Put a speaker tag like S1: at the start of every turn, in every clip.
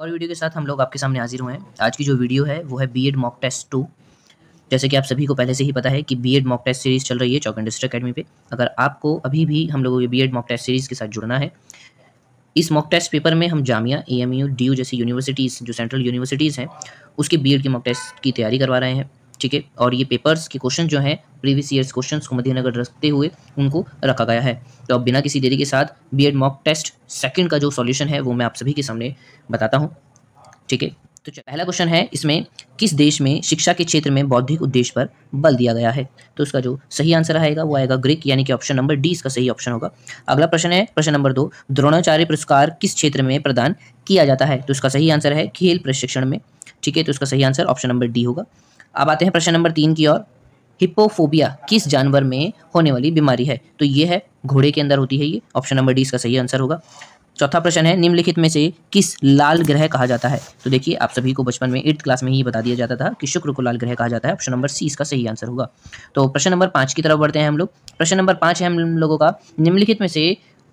S1: और वीडियो के साथ हम लोग आपके सामने हाजिर हुए हैं आज की जो वीडियो है वो है बीएड मॉक टेस्ट टू जैसे कि आप सभी को पहले से ही पता है कि बीएड मॉक टेस्ट सीरीज़ चल रही है चौक इंडस्ट्री अकेडमी पे अगर आपको अभी भी हम लोगों के बीएड मॉक टेस्ट सीरीज़ के साथ जुड़ना है इस मॉक टेस्ट पेपर में हम Jamia A M U D U जैसी यूनिवर्सिटीज़ जो सेंट्रल यूनिवर्सिटीज़ हैं उसके बी की मॉक टेस्ट की तैयारी करवा रहे हैं ठीक है और ये पेपर्स के क्वेश्चन जो हैं प्रीवियस ईयर्स क्वेश्चंस को मद्देनजर रखते हुए उनको रखा गया है तो अब बिना किसी देरी के साथ बी मॉक टेस्ट सेकेंड का जो सोल्यूशन है वो मैं आप सभी के सामने बताता हूँ ठीक है तो पहला क्वेश्चन है इसमें किस देश में शिक्षा के क्षेत्र में बौद्धिक उद्देश्य पर बल दिया गया है तो उसका जो सही आंसर आएगा वो आएगा ग्रीक यानी कि ऑप्शन नंबर डी इसका सही ऑप्शन होगा अगला प्रश्न है प्रश्न नंबर दो द्रोणाचार्य पुरस्कार किस क्षेत्र में प्रदान किया जाता है तो उसका सही आंसर है खेल प्रशिक्षण में ठीक है तो उसका सही आंसर ऑप्शन नंबर डी होगा अब आते हैं प्रश्न नंबर तीन की ओर हिपोफोबिया किस जानवर में होने वाली बीमारी है तो ये है घोड़े के अंदर होती है ये ऑप्शन नंबर डी इसका सही आंसर होगा चौथा प्रश्न है निम्नलिखित में से किस लाल ग्रह कहा जाता है तो देखिए आप सभी को बचपन में एट्थ क्लास में ही बता दिया जाता था कि शुक्र को लाल ग्रह कहा जाता है ऑप्शन नंबर सी इसका सही आंसर होगा तो प्रश्न नंबर पाँच की तरफ बढ़ते हैं हम लोग प्रश्न नंबर पाँच है हम लोगों का निम्नलिखित में से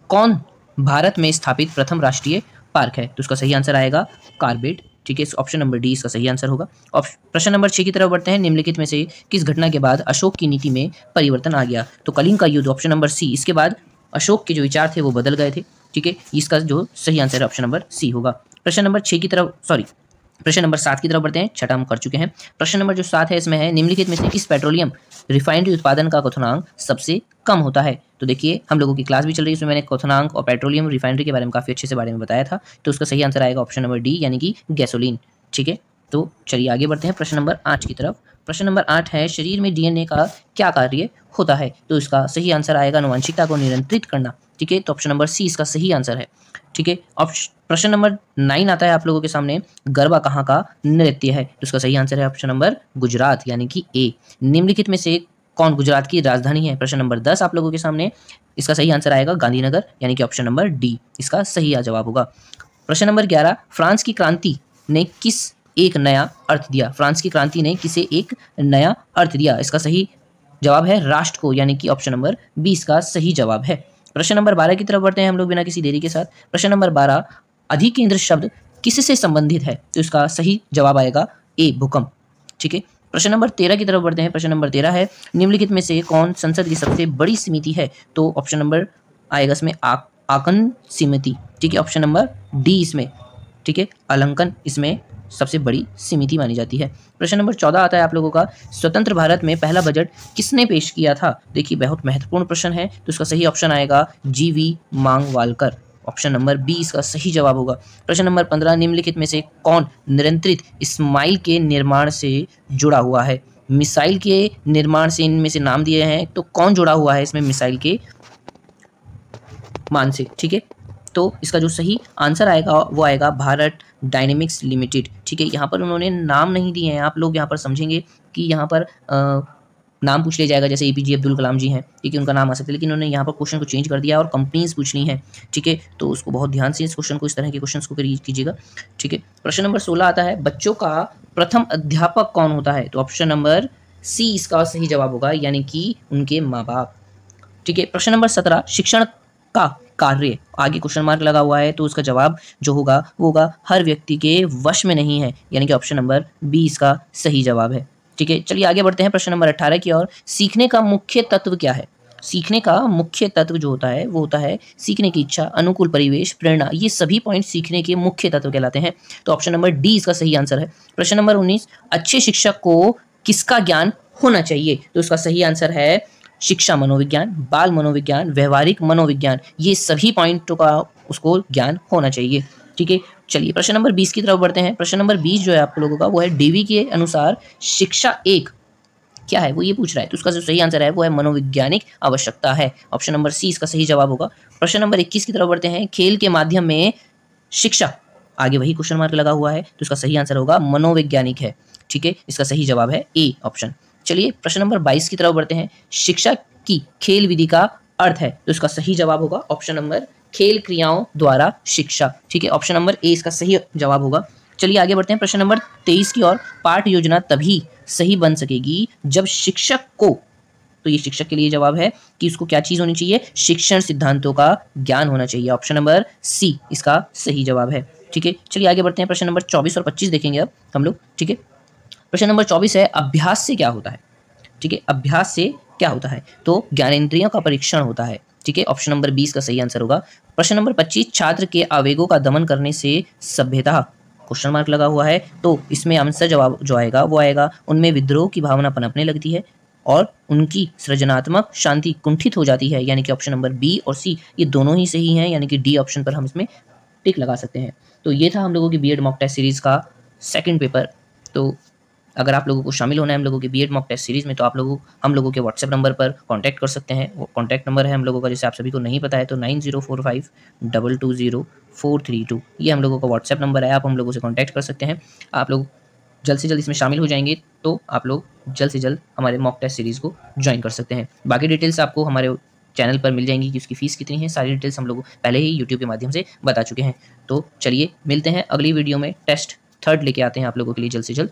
S1: कौन भारत में स्थापित प्रथम राष्ट्रीय पार्क है तो उसका सही आंसर आएगा कार्बेट ठीक है ऑप्शन नंबर डी इसका सही आंसर होगा प्रश्न नंबर छः की तरफ बढ़ते हैं निम्नलिखित में से किस घटना के बाद अशोक की नीति में परिवर्तन आ गया तो कलिंग का युद्ध ऑप्शन नंबर सी इसके बाद अशोक के जो विचार थे वो बदल गए थे ठीक है इसका जो सही आंसर ऑप्शन नंबर सी होगा प्रश्न नंबर छः की तरफ सॉरी प्रश्न नंबर सात की तरफ बढ़ते हैं छठा हम कर चुके हैं प्रश्न नंबर जो सात है इसमें है निम्नलिखित में से किस पेट्रोलियम रिफाइंड उत्पादन का कथनांक सबसे कम होता है तो देखिए हम लोगों की क्लास भी चल रही है इसमें मैंने कथनांक और पेट्रोलियम रिफाइनरी के बारे में काफ़ी अच्छे से बारे में बताया था तो उसका सही आंसर आएगा ऑप्शन नंबर डी यानी कि गैसोलीन ठीक है तो चलिए आगे बढ़ते हैं प्रश्न नंबर आठ की तरफ प्रश्न नंबर आठ है शरीर में डीएनए का क्या कार्य होता है तो इसका सही आंसर आएगा अनुवांशिकता को नियंत्रित करना ठीक है तो ऑप्शन नंबर सी इसका सही आंसर है ठीक है प्रश्न नंबर नाइन आता है आप लोगों के सामने गरबा कहाँ का नृत्य है तो सही आंसर है ऑप्शन नंबर गुजरात यानी कि ए निम्नलिखित में से कौन गुजरात की राजधानी है प्रश्न नंबर दस आप लोगों के सामने इसका सही आंसर आएगा गांधीनगर यानी कि ऑप्शन नंबर डी इसका सही जवाब होगा प्रश्न नंबर ग्यारह फ्रांस की क्रांति ने किस एक नया अर्थ दिया फ्रांस की क्रांति ने किसे एक नया अर्थ दिया इसका सही जवाब है राष्ट्र को यानी कि ऑप्शन नंबर बी इसका सही जवाब है प्रश्न नंबर बारह की तरफ बढ़ते हैं हम लोग बिना किसी देरी के साथ प्रश्न नंबर बारह अधिकेंद्र शब्द किससे संबंधित है तो इसका सही जवाब आएगा ए भूकंप ठीक है प्रश्न नंबर तेरह की तरफ बढ़ते हैं प्रश्न नंबर तेरह है निम्नलिखित में से कौन संसद की सबसे बड़ी समिति है तो ऑप्शन नंबर आएगा इसमें आकन समिति ठीक है ऑप्शन नंबर डी इसमें ठीक है अलंकन इसमें सबसे बड़ी समिति मानी जाती है प्रश्न नंबर चौदह आता है आप लोगों का स्वतंत्र भारत में पहला बजट किसने पेश किया था देखिए बहुत महत्वपूर्ण प्रश्न है तो इसका सही ऑप्शन आएगा G V Mavalankar option number B इसका सही जवाब होगा प्रश्न नंबर पंद्रह निम्नलिखित में से कौन निरंतरित स्माइल के निर्माण से जुड़ा हुआ है मिसाइल के निर्माण से इनमें से नाम दिए हैं तो कौन जुड़ा हुआ है इसमें मिसाइल के मानसिक ठीक है तो इसका जो सही आंसर आएगा वो आएगा भारत डायनेमिक्स लिमिटेड ठीक है यहाँ पर उन्होंने नाम नहीं दिए हैं आप लोग यहाँ पर समझेंगे कि यहाँ पर आ, नाम पूछ लिया जाएगा जैसे ए पी अब्दुल कलाम जी हैं ठीक है उनका नाम आ सकता है लेकिन उन्होंने यहाँ पर क्वेश्चन को चेंज कर दिया और कंपनीज पूछनी है ठीक है तो उसको बहुत ध्यान से इस क्वेश्चन को इस तरह के क्वेश्चन को रीड कीजिएगा ठीक है प्रश्न नंबर सोलह आता है बच्चों का प्रथम अध्यापक कौन होता है तो ऑप्शन नंबर सी इसका सही जवाब होगा यानी कि उनके माँ बाप ठीक है प्रश्न नंबर सत्रह शिक्षण का कार्य आगे क्वेश्चन मार्क लगा हुआ है तो उसका जवाब जो होगा वो होगा हर व्यक्ति के वश में नहीं है यानी कि ऑप्शन नंबर बी इसका सही जवाब है ठीक है चलिए आगे बढ़ते हैं प्रश्न नंबर अट्ठारह की ओर सीखने का मुख्य तत्व क्या है सीखने का मुख्य तत्व जो होता है वो होता है सीखने की इच्छा अनुकूल परिवेश प्रेरणा ये सभी पॉइंट सीखने के मुख्य तत्व कहलाते हैं तो ऑप्शन नंबर डी इसका सही आंसर है प्रश्न नंबर उन्नीस अच्छे शिक्षक को किसका ज्ञान होना चाहिए तो इसका सही आंसर है शिक्षा मनोविज्ञान बाल मनोविज्ञान व्यवहारिक मनोविज्ञान ये सभी पॉइंटों का उसको ज्ञान होना चाहिए ठीक है चलिए प्रश्न नंबर बीस की तरफ बढ़ते हैं प्रश्न नंबर बीस जो है आप लोगों का वो है डेवी के अनुसार शिक्षा एक क्या है वो ये पूछ रहा है तो उसका जो सही आंसर है वो है मनोविज्ञानिक आवश्यकता है ऑप्शन नंबर सी इसका सही जवाब होगा प्रश्न नंबर इक्कीस की तरफ बढ़ते हैं खेल के माध्यम में शिक्षा आगे वही क्वेश्चन मार्क लगा हुआ है तो इसका सही आंसर होगा मनोवैज्ञानिक है ठीक है इसका सही जवाब है ए ऑप्शन चलिए प्रश्न नंबर बाईस की तरफ बढ़ते हैं शिक्षा की खेल विधि का अर्थ है तो इसका सही जवाब होगा ऑप्शन नंबर खेल क्रियाओं द्वारा शिक्षा ठीक है ऑप्शन नंबर ए इसका सही जवाब होगा चलिए आगे बढ़ते हैं प्रश्न नंबर तेईस की ओर पाठ योजना तभी सही बन सकेगी जब शिक्षक को तो ये शिक्षक के लिए जवाब है कि इसको क्या चीज़ होनी चाहिए शिक्षण सिद्धांतों का ज्ञान होना चाहिए ऑप्शन नंबर सी इसका सही जवाब है ठीक है चलिए आगे बढ़ते हैं प्रश्न नंबर चौबीस और पच्चीस देखेंगे अब हम लोग ठीक है प्रश्न नंबर चौबीस है अभ्यास से क्या होता है ठीक है अभ्यास से क्या होता है तो ज्ञानेन्द्रियों का परीक्षण होता है ठीक है ऑप्शन नंबर बीस का सही आंसर होगा प्रश्न नंबर पच्चीस छात्र के आवेगों का दमन करने से सभ्यता क्वेश्चन मार्क लगा हुआ है तो इसमें आंसर जवाब जो आएगा वो आएगा उनमें विद्रोह की भावना पनपने लगती है और उनकी सृजनात्मक शांति कुंठित हो जाती है यानी कि ऑप्शन नंबर बी और सी ये दोनों ही सही हैं यानी कि डी ऑप्शन पर हम इसमें टिक लगा सकते हैं तो ये था हम लोगों की B Ed mock test series का सेकेंड पेपर तो अगर आप लोगों को शामिल होना है हम लोगों की बी मॉक टेस्ट सीरीज़ में तो आप लोगों हम लोगों के व्हाट्सएप नंबर पर कॉन्टैक्ट कर सकते हैं वो कॉन्टैक्ट नंबर है हम लोगों का जैसे आप सभी को नहीं पता है तो nine zero four five double two zero four three two ये हम लोगों का व्हाट्सएप नंबर है आप हम लोगों से कॉन्टैक्ट कर सकते हैं आप लोग जल्द से जल्द इसमें शामिल हो जाएंगे तो आप लोग जल्द से जल्द हमारे मॉक टेस्ट सीरीज़ को ज्वाइन कर सकते हैं बाकी डिटेल्स आपको हमारे चैनल पर मिल जाएंगी कि उसकी फ़ीस कितनी है सारी डिटेल्स हम लोग पहले ही यूट्यूब के माध्यम से बता चुके हैं तो चलिए मिलते हैं अगली वीडियो में टेस्ट थर्ड लेके आते हैं आप लोगों के लिए जल्द से जल्द